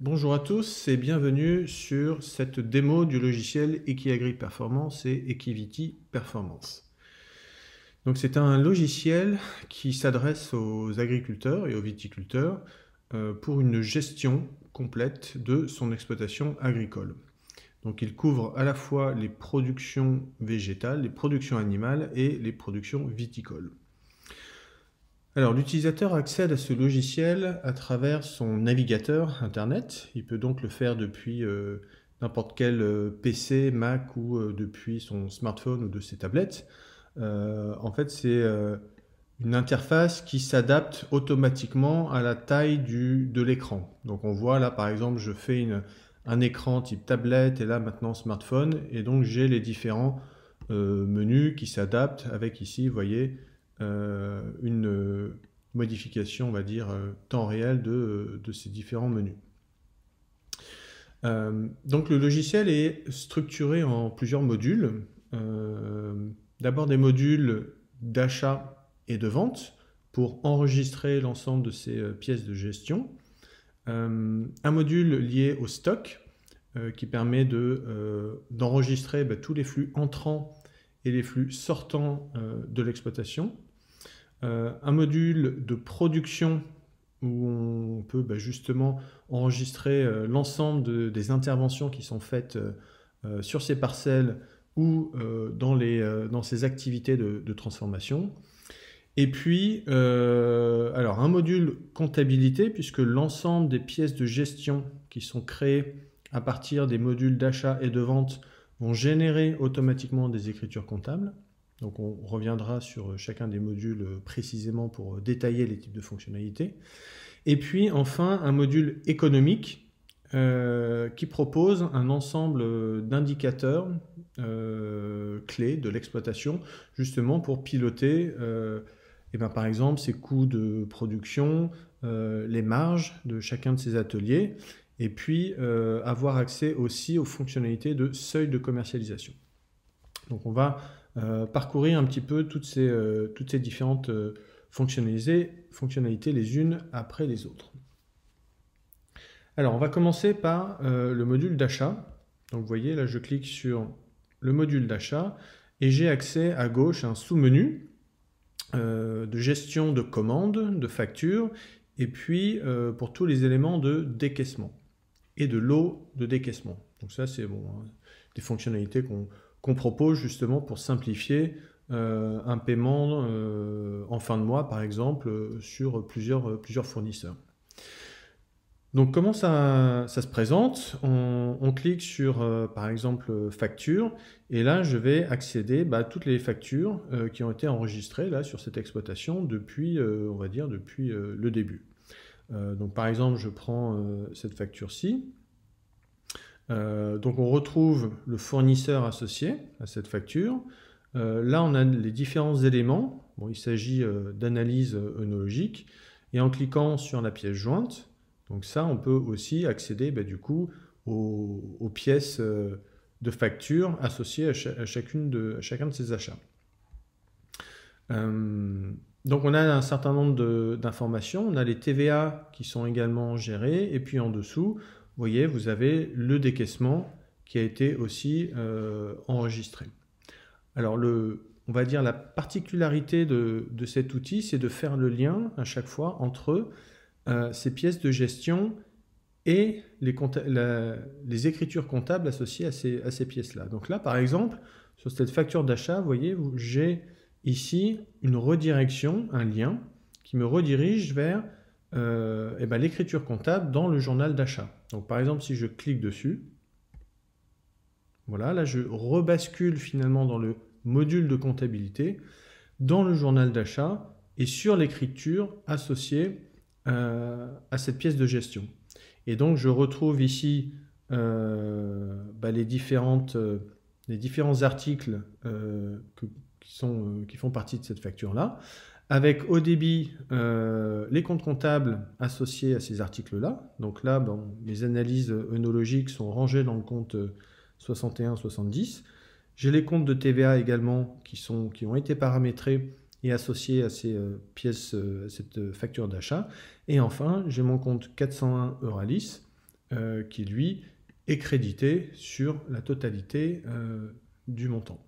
Bonjour à tous et bienvenue sur cette démo du logiciel Equiagri Performance et Equiviti Performance. Donc c'est un logiciel qui s'adresse aux agriculteurs et aux viticulteurs euh, pour une gestion complète de son exploitation agricole. Donc il couvre à la fois les productions végétales, les productions animales et les productions viticoles. Alors l'utilisateur accède à ce logiciel à travers son navigateur Internet. Il peut donc le faire depuis euh, n'importe quel euh, PC, Mac ou euh, depuis son smartphone ou de ses tablettes. en fait, c'est une interface qui s'adapte automatiquement à la taille de l'écran. Donc on voit là par exemple, je fais un écran type tablette et là maintenant smartphone et donc j'ai les différents menus qui s'adaptent avec ici, vous voyez, euh, une euh, modification, on va dire, euh, temps réel de, ces différents menus. donc le logiciel est structuré en plusieurs modules. D'abord des modules d'achat et de vente pour enregistrer l'ensemble de ces pièces de gestion. un module lié au stock qui permet d'enregistrer bah, tous les flux entrants et les flux sortants de l'exploitation. Euh, un module de production où on peut bah, justement enregistrer euh, l'ensemble des interventions qui sont faites euh, sur ces parcelles ou dans, ces activités de, de transformation. Et puis, alors un module comptabilité, puisque l'ensemble des pièces de gestion qui sont créées à partir des modules d'achat et de vente vont générer automatiquement des écritures comptables. Donc on reviendra sur euh, chacun des modules euh, précisément pour euh, détailler les types de fonctionnalités. Et puis enfin un module économique qui propose un ensemble d'indicateurs clés de l'exploitation justement pour piloter eh ben, par exemple ses coûts de production, les marges de chacun de ses ateliers et puis avoir accès aussi aux fonctionnalités de seuil de commercialisation. Donc on va euh, parcourir un petit peu toutes ces, euh, toutes ces différentes euh, fonctionnalités, fonctionnalités les unes après les autres. Alors, on va commencer par le module d'achat. Donc, vous voyez, là, je clique sur le module d'achat et j'ai accès à gauche à un sous-menu de gestion de commandes, de factures, et puis pour tous les éléments de décaissement et de lot de décaissement. Donc ça, c'est bon, hein, des fonctionnalités qu'on qu'on propose justement pour simplifier euh, un paiement euh, en fin de mois, par exemple, sur plusieurs, plusieurs fournisseurs. Donc comment ça, se présente on, clique sur, euh, par exemple, facture, et là, je vais accéder bah, à toutes les factures qui ont été enregistrées là, sur cette exploitation depuis, on va dire, depuis le début. donc par exemple, je prends cette facture-ci, euh, donc on retrouve le fournisseur associé à cette facture. Euh, là, on a les différents éléments. Bon, il s'agit euh, d'analyses d'analyse œnologique. Et en cliquant sur la pièce jointe, donc ça, on peut aussi accéder bah, du coup aux, pièces de facture associées à, chacune de, à chacun de ces achats. donc on a un certain nombre d'informations. On a les TVA qui sont également gérées. Et puis en dessous, vous voyez, vous avez le décaissement qui a été aussi euh, enregistré. Alors, on va dire la particularité de, cet outil, c'est de faire le lien à chaque fois entre euh, ces pièces de gestion et les, écritures comptables associées à ces, pièces-là. Donc là, par exemple, sur cette facture d'achat, vous voyez, j'ai ici une redirection, un lien qui me redirige vers euh, eh ben, l'écriture comptable dans le journal d'achat. Donc par exemple, si je clique dessus, voilà, là je rebascule finalement dans le module de comptabilité, dans le journal d'achat et sur l'écriture associée euh, à cette pièce de gestion. Et donc je retrouve ici euh, bah, les, différentes, euh, les différents articles qui, qui font partie de cette facture-là, avec au débit euh, les comptes comptables associés à ces articles-là. Donc là, bon, mes analyses œnologiques sont rangées dans le compte 61-70. Euh, j'ai les comptes de TVA également qui, sont, qui ont été paramétrés et associés à ces euh, pièces, à cette facture d'achat. Et enfin, j'ai mon compte 401 Euralis qui, lui, est crédité sur la totalité du montant.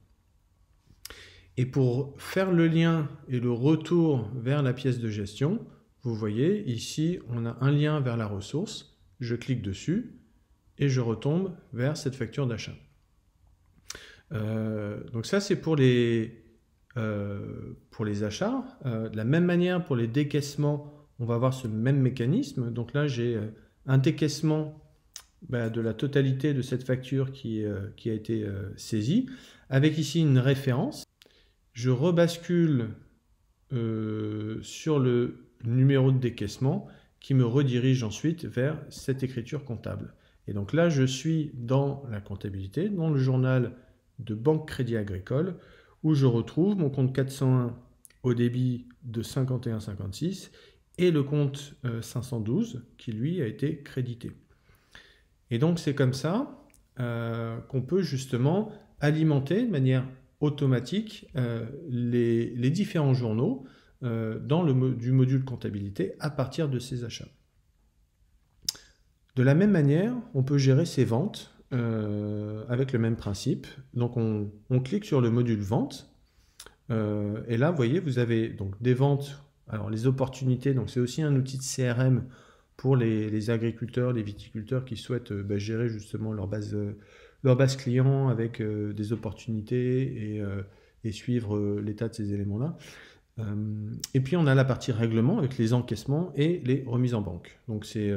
Et pour faire le lien et le retour vers la pièce de gestion, vous voyez ici, on a un lien vers la ressource. Je clique dessus et je retombe vers cette facture d'achat. Euh, donc ça, c'est pour les, euh, pour les achats. Euh, de la même manière, pour les décaissements, on va avoir ce même mécanisme. Donc là, j'ai un décaissement bah, de la totalité de cette facture qui a été saisie, avec ici une référence je rebascule euh, sur le numéro de décaissement qui me redirige ensuite vers cette écriture comptable. Et donc là, je suis dans la comptabilité, dans le journal de Banque Crédit Agricole, où je retrouve mon compte 401 au débit de 51,56 et le compte 512 euh, qui lui a été crédité. Et donc c'est comme ça euh, qu'on peut justement alimenter de manière automatique euh, les, différents journaux euh, dans le, du module comptabilité à partir de ces achats. De la même manière, on peut gérer ses ventes euh, avec le même principe. Donc on, clique sur le module vente. et là, vous voyez, vous avez donc des ventes. Alors les opportunités, donc c'est aussi un outil de CRM pour les, agriculteurs, les viticulteurs qui souhaitent bah, gérer justement leur base leur base client avec euh, des opportunités et, euh, suivre euh, l'état de ces éléments-là. et puis on a la partie règlement avec les encaissements et les remises en banque. Donc c'est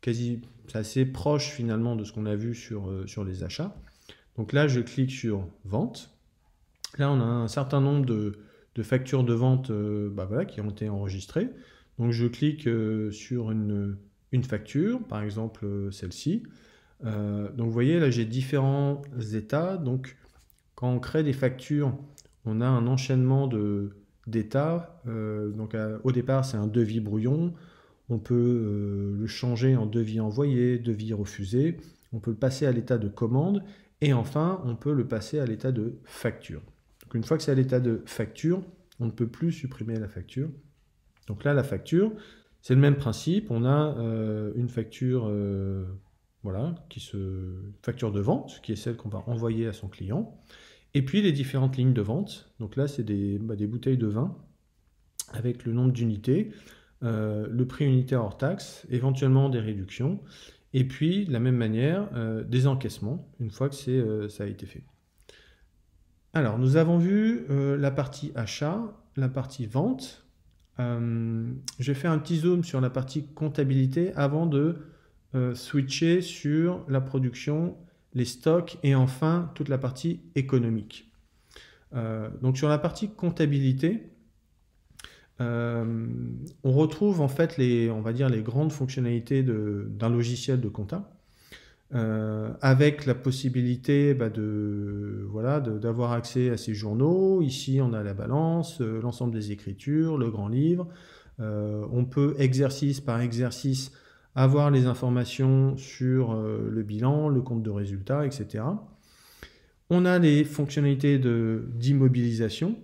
quasi assez proche finalement de ce qu'on a vu sur, les achats. Donc là je clique sur vente. Là on a un certain nombre de, factures de vente bah qui ont été enregistrées. Donc je clique sur une, une facture, par exemple celle-ci. Euh, donc vous voyez, là j'ai différents états. Donc quand on crée des factures, on a un enchaînement d'états. Euh, donc au départ, c'est un devis brouillon. On peut euh, le changer en devis envoyé, devis refusé. On peut le passer à l'état de commande. Et enfin, on peut le passer à l'état de facture. Donc une fois que c'est à l'état de facture, on ne peut plus supprimer la facture. Donc là, la facture, c'est le même principe. On a une facture voilà, qui se facture de vente, qui est celle qu'on va envoyer à son client. Et puis les différentes lignes de vente. Donc là, c'est des, bah, bouteilles de vin avec le nombre d'unités, euh, le prix unitaire hors taxe, éventuellement des réductions, et puis de la même manière euh, des encaissements une fois que euh, ça a été fait. Alors nous avons vu la partie achat, la partie vente. J'ai fait un petit zoom sur la partie comptabilité avant de euh, switcher sur la production, les stocks et enfin toute la partie économique. Euh, donc sur la partie comptabilité, euh, on retrouve en fait les, on va dire les grandes fonctionnalités d'un logiciel de compta, avec la possibilité bah, de voilà d'avoir accès à ces journaux. Ici, on a la balance, l'ensemble des écritures, le grand livre. on peut exercice par exercice avoir les informations sur euh, le bilan, le compte de résultat, etc. On a les fonctionnalités d'immobilisation,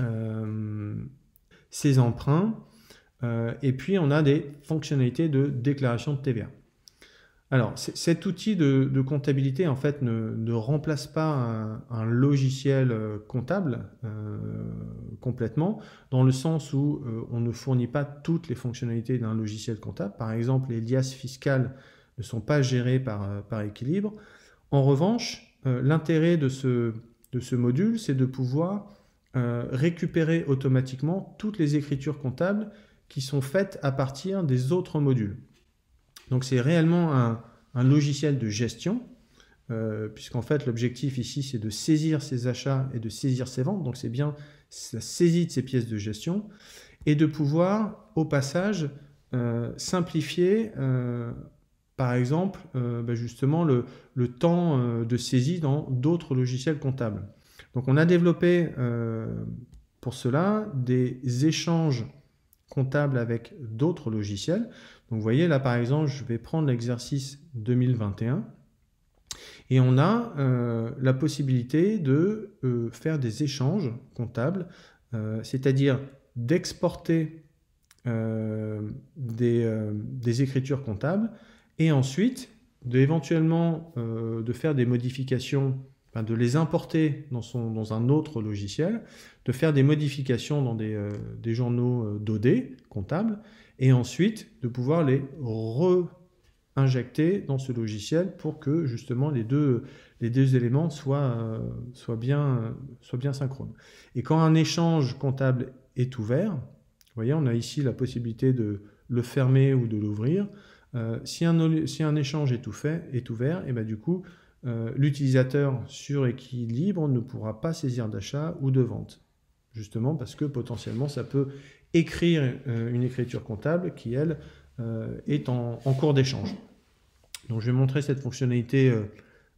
euh, ces emprunts, euh, et puis on a des fonctionnalités de déclaration de TVA. Alors, cet outil de, comptabilité, en fait, ne, remplace pas un, logiciel euh, comptable euh, complètement, dans le sens où euh, on ne fournit pas toutes les fonctionnalités d'un logiciel comptable. Par exemple, les liasses fiscales ne sont pas gérées par, équilibre. En revanche, l'intérêt de ce module, c'est de pouvoir récupérer automatiquement toutes les écritures comptables qui sont faites à partir des autres modules. Donc c'est réellement un, logiciel de gestion, euh, puisqu'en fait l'objectif ici c'est de saisir ses achats et de saisir ses ventes, donc c'est bien la saisie de ces pièces de gestion, et de pouvoir au passage euh, simplifier euh, par exemple ben justement le, temps de saisie dans d'autres logiciels comptables. Donc on a développé pour cela des échanges comptables avec d'autres logiciels. Donc vous voyez là par exemple, je vais prendre l'exercice 2021 et on a euh, la possibilité de euh, faire des échanges comptables, euh, c'est-à-dire d'exporter des, écritures comptables et ensuite d'éventuellement de faire des modifications de les importer dans, un autre logiciel, de faire des modifications dans des, journaux d'OD comptables, et ensuite de pouvoir les re-injecter dans ce logiciel pour que justement les deux, les deux éléments euh, soient, bien, soient bien synchrones. Et quand un échange comptable est ouvert, vous voyez, on a ici la possibilité de le fermer ou de l'ouvrir. Euh, si, un, si un échange est, ouvert, et ben, du coup, euh, l'utilisateur sur équilibre ne pourra pas saisir d'achat ou de vente. Justement parce que potentiellement ça peut écrire euh, une écriture comptable qui, elle, euh, est en, cours d'échange. Donc je vais montrer cette fonctionnalité euh,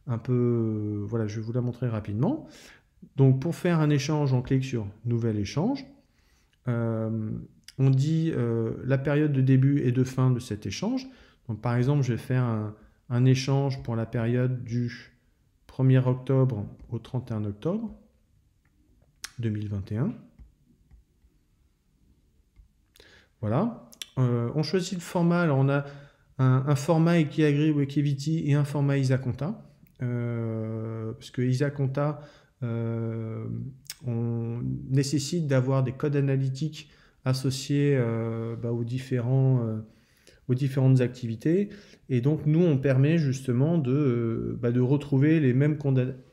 un peu... voilà, je vais vous la montrer rapidement. Donc pour faire un échange, on clique sur Nouvel échange. on dit la période de début et de fin de cet échange. Donc par exemple, je vais faire un, un échange pour la période du 1er octobre au 31 octobre 2021. Voilà. Euh, on choisit le format. Alors, on a un, format Equiagri ou Equiviti et un format Isaconta. Euh, parce que Isaconta, euh, on nécessite d'avoir des codes analytiques associés bah, aux, différents, aux différentes activités. Et donc, nous, on permet justement de, bah, de retrouver les mêmes,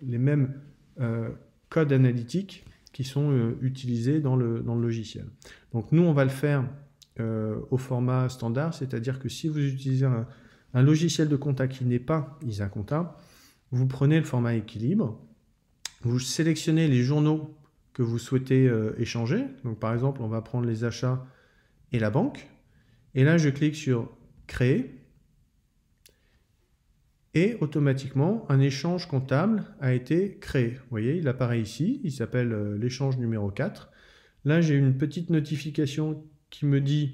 les mêmes codes analytiques qui sont utilisés dans le, dans le logiciel. Donc, nous, on va le faire euh, au format standard, c'est-à-dire que si vous utilisez un, logiciel de compta qui n'est pas ISA vous prenez le format équilibre, vous sélectionnez les journaux que vous souhaitez euh, échanger. Donc par exemple, on va prendre les achats et la banque. Et là, je clique sur créer. Et automatiquement, un échange comptable a été créé. Vous voyez, il apparaît ici, il s'appelle euh, l'échange numéro 4. Là, j'ai une petite notification qui me dit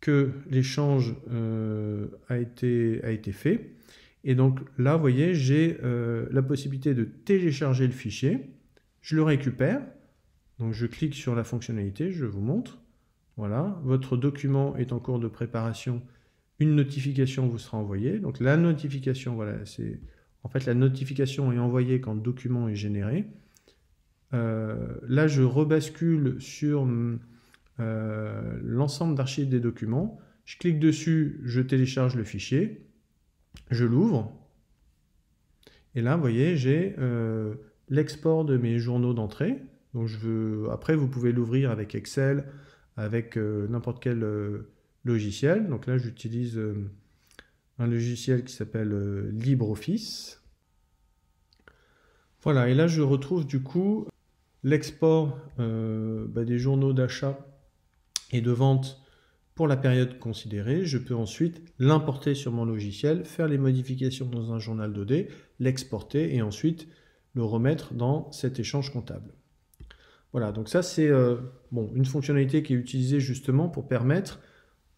que l'échange euh, a, été, a été fait. Et donc là, vous voyez, j'ai euh, la possibilité de télécharger le fichier. Je le récupère. Donc je clique sur la fonctionnalité, je vous montre. Voilà, votre document est en cours de préparation. Une notification vous sera envoyée. Donc la notification, voilà, c'est... En fait, la notification est envoyée quand le document est généré. Euh, là, je rebascule sur hum, euh, l'ensemble d'archives des documents. Je clique dessus, je télécharge le fichier, je l'ouvre. Et là, vous voyez, j'ai euh, l'export de mes journaux d'entrée. Donc je veux, après, vous pouvez l'ouvrir avec Excel, avec euh, n'importe quel logiciel. Donc là, j'utilise un logiciel qui s'appelle LibreOffice. Voilà, et là, je retrouve du coup l'export bah, des journaux d'achat et de vente pour la période considérée, je peux ensuite l'importer sur mon logiciel, faire les modifications dans un journal 2D, l'exporter et ensuite le remettre dans cet échange comptable. Voilà, donc ça c'est euh, bon, une fonctionnalité qui est utilisée justement pour permettre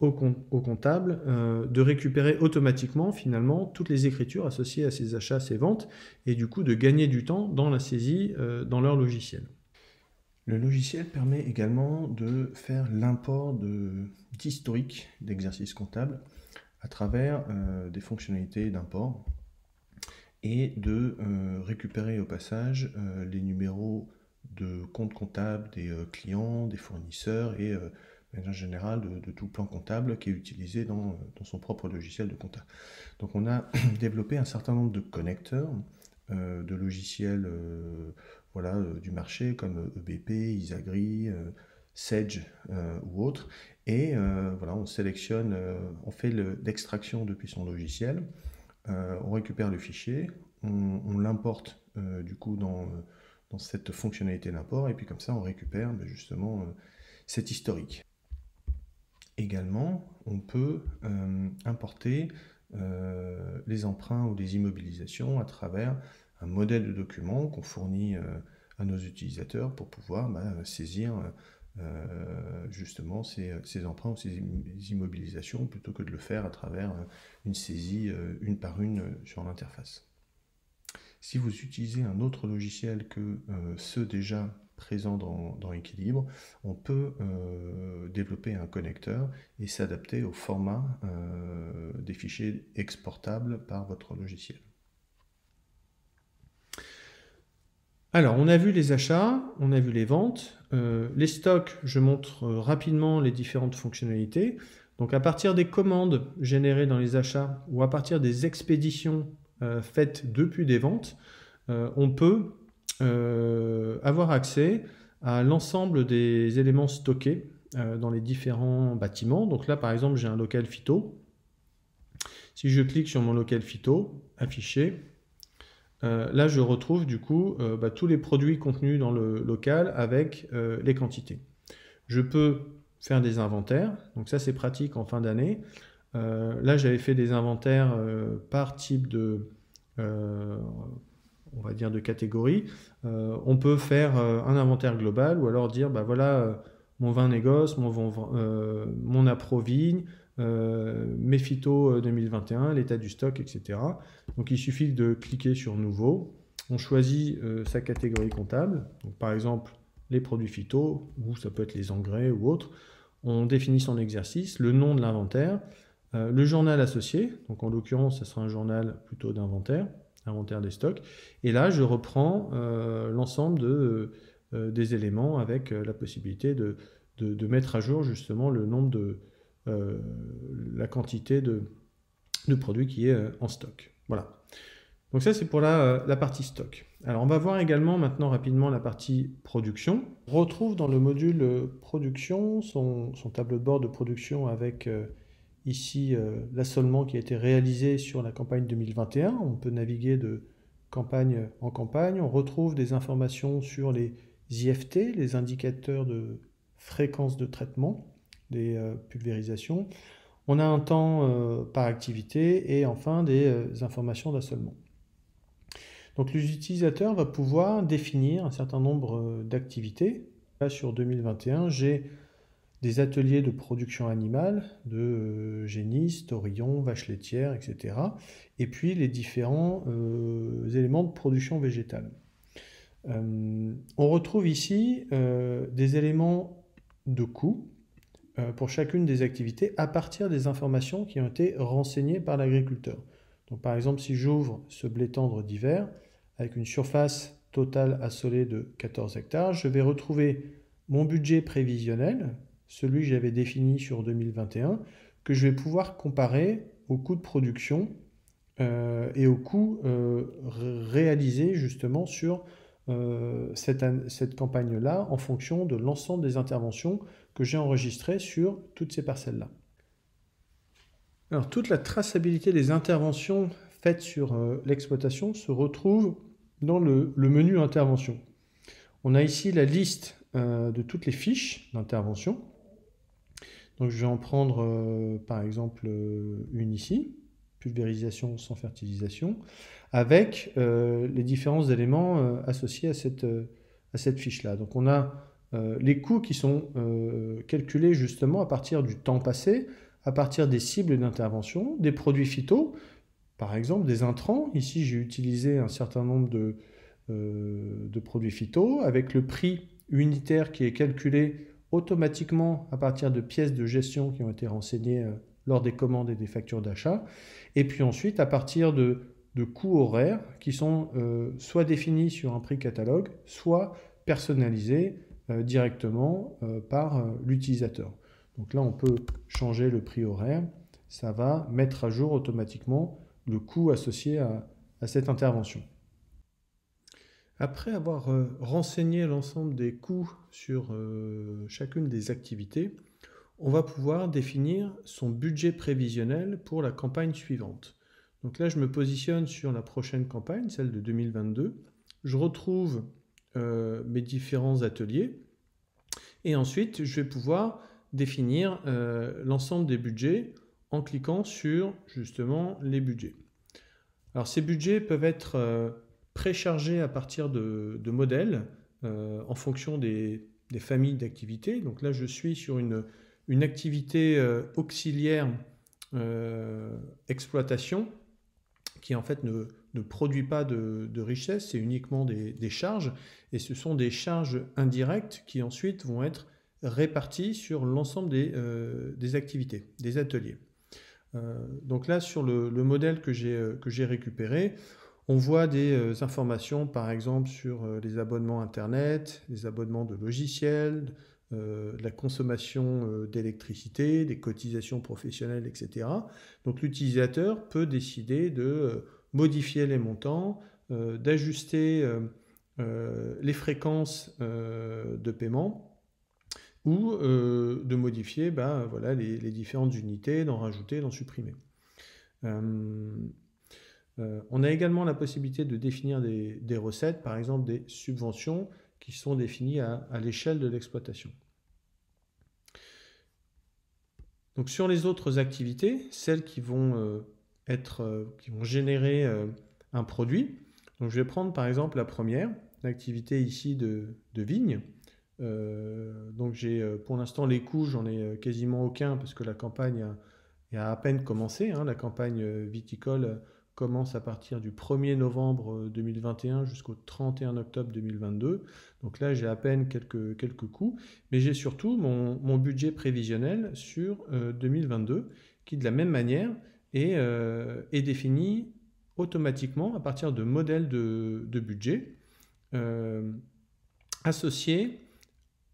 aux comptables euh, de récupérer automatiquement finalement toutes les écritures associées à ces achats, et ventes et du coup de gagner du temps dans la saisie euh, dans leur logiciel. Le logiciel permet également de faire l'import d'historique d'exercices comptables à travers euh, des fonctionnalités d'import et de euh, récupérer au passage euh, les numéros de comptes comptables des clients, des fournisseurs et en général de, tout plan comptable qui est utilisé dans, son propre logiciel de compta. Donc on a développé un certain nombre de connecteurs de logiciels voilà, euh, du marché comme EBP, euh, e Isagri, euh, Sedge ou autres. Et voilà, on sélectionne, on fait l'extraction depuis son logiciel, on récupère le fichier, on, l'importe du coup dans, cette fonctionnalité d'import et puis comme ça on récupère ben, justement cet historique. Également, on peut importer les emprunts ou les immobilisations à travers un modèle de document qu'on fournit euh, à nos utilisateurs pour pouvoir ben, saisir euh, justement ces, emprunts ou ces immobilisations plutôt que de le faire à travers euh, une saisie une par une sur l'interface. Si vous utilisez un autre logiciel que ceux déjà présents dans, Equilibre, on peut développer un connecteur et s'adapter au format des fichiers exportables par votre logiciel. Alors, on a vu les achats, on a vu les ventes. Euh, les stocks, je montre euh, rapidement les différentes fonctionnalités. Donc, à partir des commandes générées dans les achats ou à partir des expéditions euh, faites depuis des ventes, on peut avoir accès à l'ensemble des éléments stockés dans les différents bâtiments. Donc là, par exemple, j'ai un local phyto. Si je clique sur mon local phyto, affiché, euh, là, je retrouve du coup euh, bah, tous les produits contenus dans le local avec euh, les quantités. Je peux faire des inventaires, donc ça c'est pratique en fin d'année. là, j'avais fait des inventaires par type de, on va dire de catégorie. on peut faire un inventaire global ou alors dire, bah voilà, mon vin négoce, mon, mon approvigne, mes phyto 2021, l'état du stock, etc. Donc il suffit de cliquer sur Nouveau. On choisit euh, sa catégorie comptable, par exemple les produits phyto, ou ça peut être les engrais ou autres. On définit son exercice, le nom de l'inventaire, euh, le journal associé, donc en l'occurrence, ce sera un journal plutôt d'inventaire, inventaire des stocks. Et là, je reprends euh, l'ensemble de, des éléments avec la possibilité de, mettre à jour justement le nombre de, euh, la quantité de, produits qui est euh, en stock. Voilà. Donc ça, c'est pour euh, la, partie stock. Alors on va voir également maintenant rapidement la partie production. On retrouve dans le module production son, tableau de bord de production avec ici l'assolement qui a été réalisé sur la campagne 2021. On peut naviguer de campagne en campagne. On retrouve des informations sur les IFT, les indicateurs de fréquence de traitement des euh, pulvérisations. On a un temps euh, par activité et enfin des euh, informations d'assolement. Donc l'utilisateur va pouvoir définir un certain nombre d'activités. Là sur 2021, j'ai des ateliers de production animale, de génisse, taurillon, vache laitière, etc. Et puis les différents éléments de production végétale. on retrouve ici des éléments de coût euh, pour chacune des activités à partir des informations qui ont été renseignées par l'agriculteur. Donc par exemple, si j'ouvre ce blé tendre d'hiver avec une surface totale assolée de 14 hectares, je vais retrouver mon budget prévisionnel, celui que j'avais défini sur 2021, que je vais pouvoir comparer au coût de production euh, et au coût euh, réalisé justement sur cette campagne-là en fonction de l'ensemble des interventions que j'ai enregistré sur toutes ces parcelles-là. Alors toute la traçabilité des interventions faites sur euh, l'exploitation se retrouve dans le, menu intervention. On a ici la liste euh, de toutes les fiches d'intervention. Donc je vais en prendre euh, par exemple une ici, pulvérisation sans fertilisation, avec les différents éléments associés à cette, à cette fiche-là. Donc on a euh, les coûts qui sont euh, calculés justement à partir du temps passé, à partir des cibles d'intervention, des produits phyto, par exemple des intrants. Ici, j'ai utilisé un certain nombre de, euh, produits phyto avec le prix unitaire qui est calculé automatiquement à partir de pièces de gestion qui ont été renseignées lors des commandes et des factures d'achat. Et puis ensuite, à partir de coûts horaires qui sont soit définis sur un prix catalogue, soit personnalisés euh, directement euh, par euh, l'utilisateur. Donc là, on peut changer le prix horaire. Ça va mettre à jour automatiquement le coût associé à, cette intervention. Après avoir renseigné l'ensemble des coûts sur chacune des activités, on va pouvoir définir son budget prévisionnel pour la campagne suivante. Donc là, je me positionne sur la prochaine campagne, celle de 2022. Je retrouve euh, mes différents ateliers. Et ensuite, je vais pouvoir définir euh, l'ensemble des budgets en cliquant sur justement les budgets. Alors ces budgets peuvent être euh, préchargés à partir de, modèles en fonction des, des familles d'activités. Donc là, je suis sur une, une activité auxiliaire exploitation qui en fait ne, ne produit pas de, richesse, c'est uniquement des, charges, et ce sont des charges indirectes qui ensuite vont être réparties sur l'ensemble des, euh, activités, des ateliers. Euh, donc là, sur le, modèle euh, que j'ai récupéré, on voit des informations, par exemple, sur les abonnements Internet, les abonnements de logiciels, la consommation d'électricité, des cotisations professionnelles, etc. Donc l'utilisateur peut décider de, modifier les montants, euh, d'ajuster euh, euh, les fréquences de paiement ou de modifier bah, voilà, les, différentes unités, d'en rajouter, d'en supprimer. on a également la possibilité de définir des, recettes, par exemple des subventions qui sont définies à, à l'échelle de l'exploitation. Donc sur les autres activités, celles qui vont euh, qui vont générer euh, un produit. Donc je vais prendre par exemple la première, l'activité ici de, vigne. Euh, donc j'ai pour l'instant les coûts, j'en ai quasiment aucun parce que la campagne a, à peine commencé. Hein. La campagne viticole commence à partir du 1er novembre 2021 jusqu'au 31 octobre 2022. Donc là j'ai à peine quelques, quelques coûts, mais j'ai surtout mon, budget prévisionnel sur 2022 qui de la même manière et est euh, défini automatiquement à partir de modèles de, budget euh, associés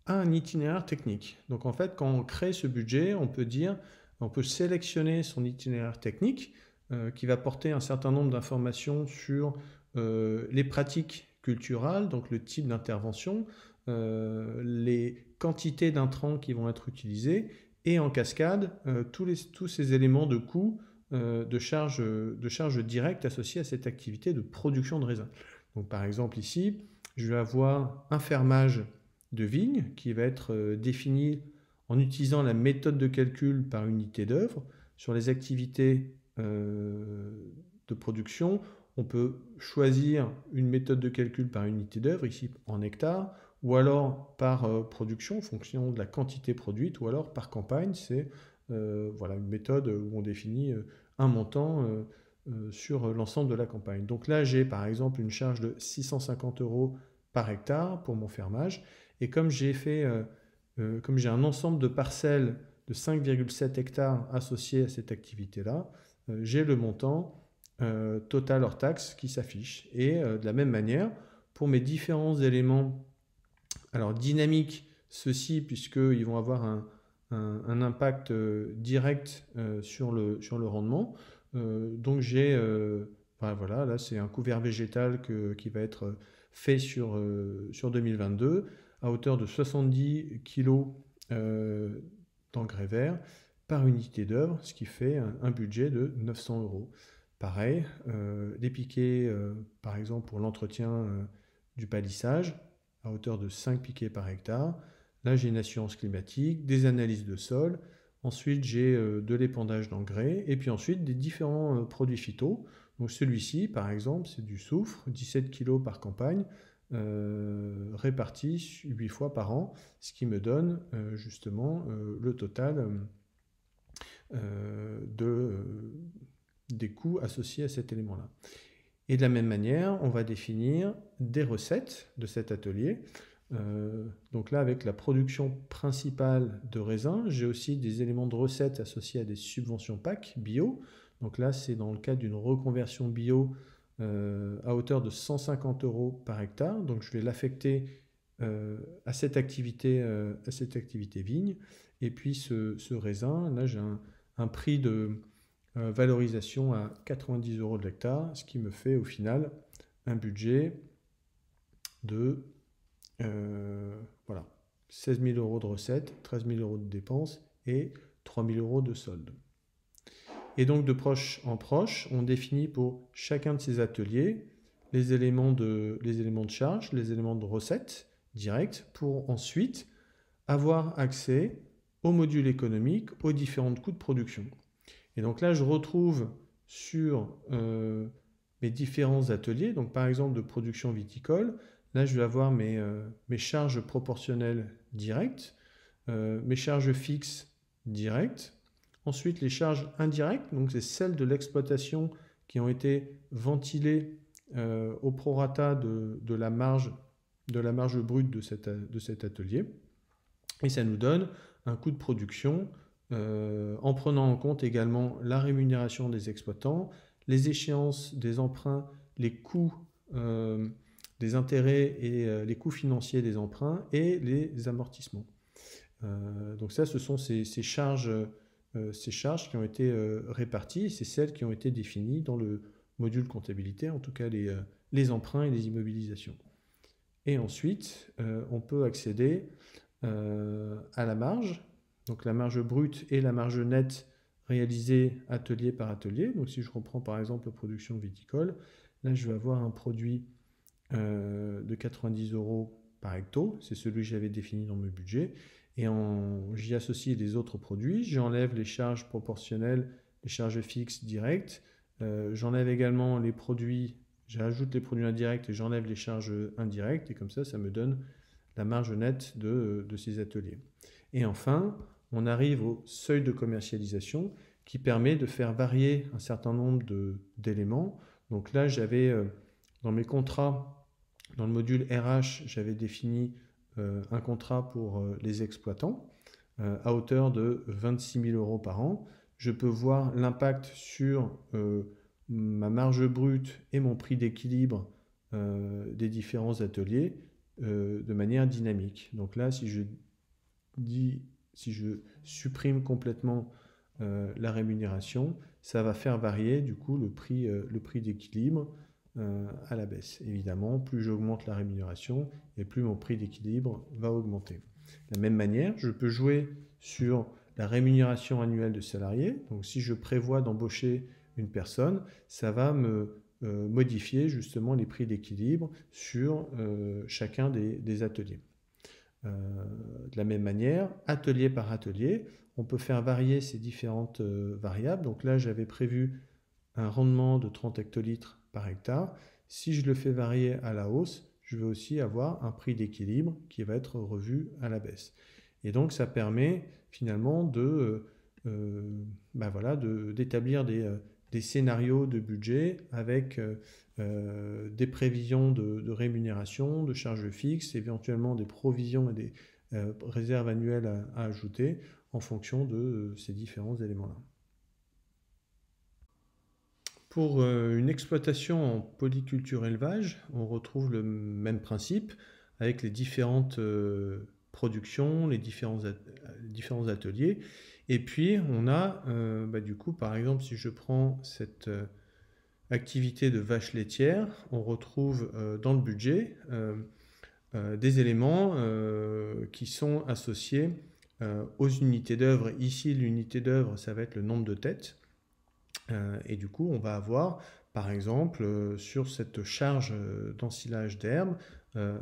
à un itinéraire technique. Donc en fait, quand on crée ce budget, on peut dire, on peut sélectionner son itinéraire technique euh, qui va porter un certain nombre d'informations sur les pratiques culturelles, donc le type d'intervention, les quantités d'intrants qui vont être utilisées et en cascade tous, tous, ces éléments de coût de euh, charges de charge directes associées à cette activité de production de raisin. Donc par exemple ici, je vais avoir un fermage de vigne qui va être euh, défini en utilisant la méthode de calcul par unité d'œuvre. Sur les activités euh, de production, on peut choisir une méthode de calcul par unité d'œuvre, ici en hectare, ou alors par production en fonction de la quantité produite, ou alors par campagne, c'est euh, voilà une méthode où on définit euh, un montant euh, sur l'ensemble de la campagne. Donc là, j'ai par exemple une charge de 650 euros par hectare pour mon fermage. Et comme j'ai fait, comme j'ai un ensemble de parcelles de 5,7 hectares associés à cette activité-là, j'ai le montant total hors taxe qui s'affiche. Et de la même manière, pour mes différents éléments, alors dynamique, ceux-ci, puisqu'ils vont avoir un, un, impact euh, direct euh, sur, le, rendement. Euh, donc j'ai, voilà, là c'est un couvert végétal qui va être fait sur, 2022 à hauteur de 70 kg d'engrais verts par unité d'œuvre, ce qui fait un, budget de 900 euros. Pareil, des piquets, par exemple, pour l'entretien du palissage, à hauteur de 5 piquets par hectare, Là, j'ai une assurance climatique, des analyses de sol, ensuite j'ai euh, de l'épandage d'engrais, et puis ensuite des différents euh, produits phyto. Donc celui-ci, par exemple, c'est du soufre, 17 kg par campagne, euh, réparti 8 fois par an, ce qui me donne justement le total des coûts associés à cet élément-là. Et de la même manière, on va définir des recettes de cet atelier. Euh, donc là, avec la production principale de raisins, j'ai aussi des éléments de recettes associés à des subventions PAC bio. Donc là, c'est dans le cadre d'une reconversion bio euh, à hauteur de 150 euros par hectare. Donc je vais l'affecter euh, à, cette activité, à cette activité vigne. Et puis ce, raisin, là, j'ai un, prix de valorisation à 90 euros de l'hectare, ce qui me fait au final un budget de euh, voilà, 16 000 euros de recettes, 13 000 euros de dépenses et 3 000 euros de soldes. Et donc de proche en proche, on définit pour chacun de ces ateliers les éléments de, les éléments de charge, les éléments de recettes directes pour ensuite avoir accès au module économique, aux différents coûts de production. Et donc là, je retrouve sur euh, mes différents ateliers, donc par exemple de production viticole, Là, je vais avoir mes, euh, charges proportionnelles directes, euh, mes charges fixes directes, ensuite les charges indirectes, donc c'est celles de l'exploitation qui ont été ventilées euh, au prorata de, la marge, de la marge brute de, de cet atelier. Et ça nous donne un coût de production en prenant en compte également la rémunération des exploitants, les échéances des emprunts, les coûts des intérêts et euh, les coûts financiers des emprunts et les amortissements. Euh, donc ça, ce sont ces, charges, euh, ces charges qui ont été réparties, c'est celles qui ont été définies dans le module comptabilité, en tout cas les, les emprunts et les immobilisations. Et ensuite, on peut accéder à la marge, donc la marge brute et la marge nette réalisées atelier par atelier. Donc si je reprends par exemple production viticole, là je vais avoir un produit euh, de 90 euros par hecto, c'est celui que j'avais défini dans mon budget, et j'y associe les autres produits, j'enlève les charges proportionnelles, les charges fixes directes, euh, j'enlève également les produits, j'ajoute les produits indirects et j'enlève les charges indirectes, et comme ça, ça me donne la marge nette de, ces ateliers. Et enfin, on arrive au seuil de commercialisation qui permet de faire varier un certain nombre d'éléments. Donc là, j'avais... Euh, dans mes contrats, dans le module RH, j'avais défini euh, un contrat pour euh, les exploitants euh, à hauteur de 26 000 euros par an. Je peux voir l'impact sur ma marge brute et mon prix d'équilibre des différents ateliers de manière dynamique. Donc là, si je, dis, si je supprime complètement la rémunération, ça va faire varier du coup le prix, le prix d'équilibre euh, à la baisse. Évidemment, plus j'augmente la rémunération et plus mon prix d'équilibre va augmenter. De la même manière, je peux jouer sur la rémunération annuelle de salarié. Donc si je prévois d'embaucher une personne, ça va me euh, modifier justement les prix d'équilibre sur euh, chacun des, des ateliers. de la même manière, atelier par atelier, on peut faire varier ces différentes variables. Donc là, j'avais prévu un rendement de 30 hectolitres hectare. Si je le fais varier à la hausse, je vais aussi avoir un prix d'équilibre qui va être revu à la baisse. Et donc ça permet finalement de, ben voilà, d'établir euh, des, scénarios de budget avec des prévisions de, rémunération, de charges fixes, éventuellement des provisions et des réserves annuelles à, ajouter en fonction de ces différents éléments-là. Pour euh, une exploitation en polyculture élevage, on retrouve le même principe avec les différentes euh, productions, les différents, ateliers. Et puis on a, euh, bah, du coup, par exemple, si je prends cette activité de vache laitière, on retrouve dans le budget des éléments qui sont associés aux unités d'œuvre. Ici, l'unité d'œuvre, ça va être le nombre de têtes. Euh, et du coup, on va avoir, par exemple, euh, sur cette charge euh, d'ensilage d'herbe,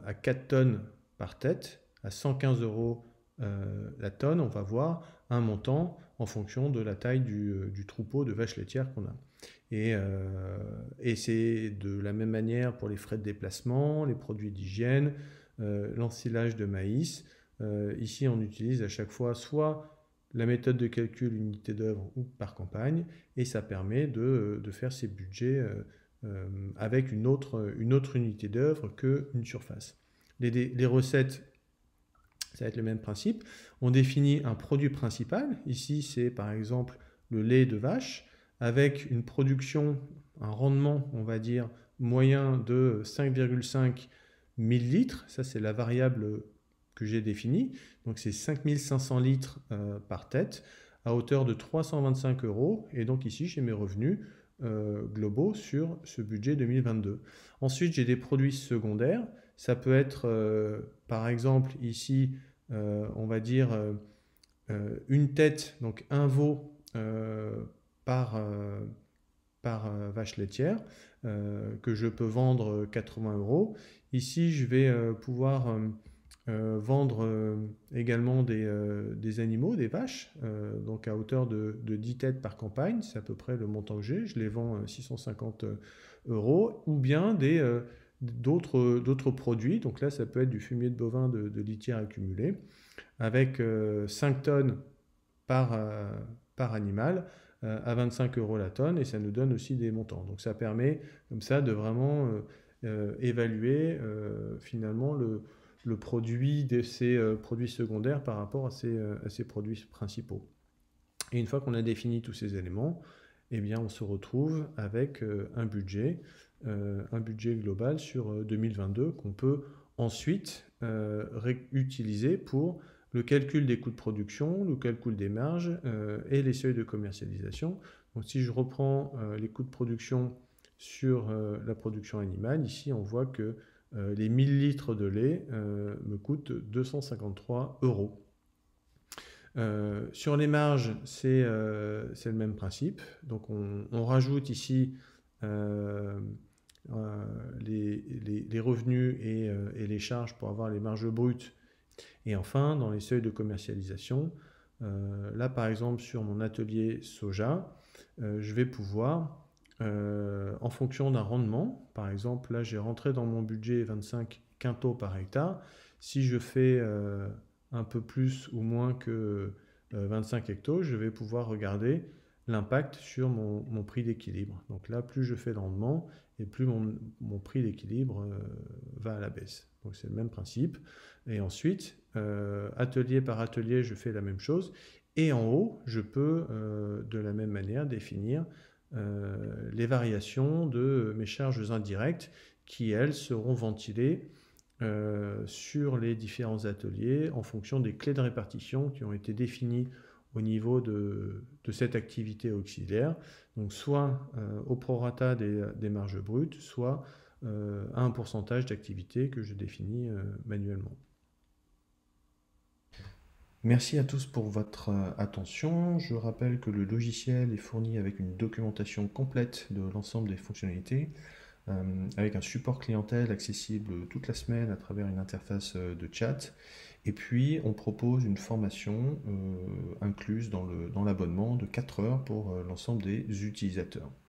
à 4 tonnes par tête, à 115 euros la tonne, on va voir un montant en fonction de la taille du, troupeau de vaches laitières qu'on a. Et, c'est de la même manière pour les frais de déplacement, les produits d'hygiène, l'ensilage de maïs. ici, on utilise à chaque fois soit la méthode de calcul unité d'œuvre ou par campagne, et ça permet de, faire ses budgets euh, euh, avec une autre, une autre unité d'œuvre qu'une surface. Les, les, recettes, ça va être le même principe. On définit un produit principal. Ici, c'est par exemple le lait de vache avec une production, un rendement, on va dire, moyen de 5,5 millilitres. Ça, c'est la variable que j'ai défini. Donc c'est 5500 litres euh, par tête à hauteur de 325 euros. Et donc ici, j'ai mes revenus euh, globaux sur ce budget 2022. Ensuite, j'ai des produits secondaires. Ça peut être, euh, par exemple, ici, on va dire une tête, donc un veau par, par vache laitière que je peux vendre 80 euros. Ici, je vais pouvoir... Euh, vendre euh, également euh, des, animaux, des vaches, donc à hauteur de, 10 têtes par campagne, c'est à peu près le montant que j'ai, je les vends 650 euros, ou bien des, d'autres, d'autres produits, donc là ça peut être du fumier de bovin de, litière accumulée avec 5 tonnes par, par animal à 25 euros la tonne, et ça nous donne aussi des montants. Donc ça permet comme ça de vraiment évaluer finalement le le produit de ces euh, produits secondaires par rapport euh, à ces, produits principaux. Et une fois qu'on a défini tous ces éléments, eh bien, on se retrouve avec euh, un budget, un budget global sur 2022 qu'on peut ensuite réutiliser pour le calcul des coûts de production, le calcul des marges et les seuils de commercialisation. Donc, si je reprends les coûts de production sur la production animale, ici, on voit que euh, les 1000 litres de lait euh, me coûtent 253 euros. Euh, sur les marges, c'est le même principe. Donc on, rajoute ici les, revenus et, les charges pour avoir les marges brutes. Et enfin, dans les seuils de commercialisation, là par exemple sur mon atelier soja, je vais pouvoir euh, en fonction d'un rendement. Par exemple, là, j'ai rentré dans mon budget 25 quintaux par hectare. Si je fais euh, un peu plus ou moins que 25 euh, hectos, je vais pouvoir regarder l'impact sur mon, prix d'équilibre. Donc là, plus je fais de rendement et plus mon, prix d'équilibre va à la baisse. Donc c'est le même principe. Et ensuite, atelier par atelier, je fais la même chose. Et en haut, je peux de la même manière définir euh, les variations de mes charges indirectes qui, elles, seront ventilées euh, sur les différents ateliers en fonction des clés de répartition qui ont été définies au niveau de, cette activité auxiliaire, donc soit euh, au prorata des, marges brutes, soit à un pourcentage d'activité que je définis manuellement. Merci à tous pour votre euh, attention. Je rappelle que le logiciel est fourni avec une documentation complète de l'ensemble des fonctionnalités, euh, avec un support clientèle accessible toute la semaine à travers une interface euh, de chat. Et puis, on propose une formation incluse dans l'abonnement de 4 heures pour l'ensemble des utilisateurs.